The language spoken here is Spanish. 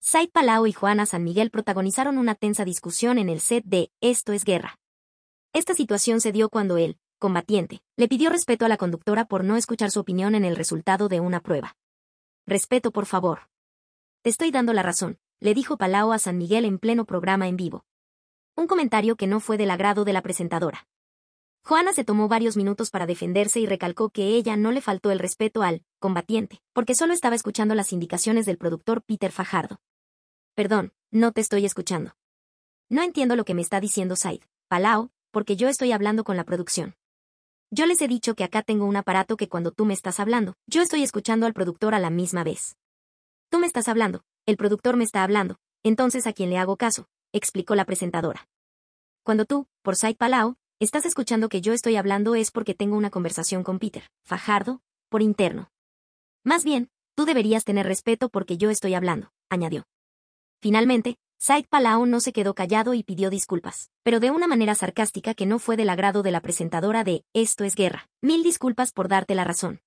Said Palau y Juana San Miguel protagonizaron una tensa discusión en el set de Esto es guerra. Esta situación se dio cuando él, combatiente, le pidió respeto a la conductora por no escuchar su opinión en el resultado de una prueba. Respeto, por favor. Te estoy dando la razón, le dijo Palau a San Miguel en pleno programa en vivo. Un comentario que no fue del agrado de la presentadora. Juana se tomó varios minutos para defenderse y recalcó que ella no le faltó el respeto al combatiente, porque solo estaba escuchando las indicaciones del productor Peter Fajardo. Perdón, no te estoy escuchando. No entiendo lo que me está diciendo Said, Palao, porque yo estoy hablando con la producción. Yo les he dicho que acá tengo un aparato que cuando tú me estás hablando, yo estoy escuchando al productor a la misma vez. Tú me estás hablando, el productor me está hablando, entonces a quién le hago caso, explicó la presentadora. Cuando tú, por Said Palao, estás escuchando que yo estoy hablando es porque tengo una conversación con Peter, Fajardo, por interno. Más bien, tú deberías tener respeto porque yo estoy hablando, añadió. Finalmente, Said Palau no se quedó callado y pidió disculpas, pero de una manera sarcástica que no fue del agrado de la presentadora de Esto es guerra. Mil disculpas por darte la razón.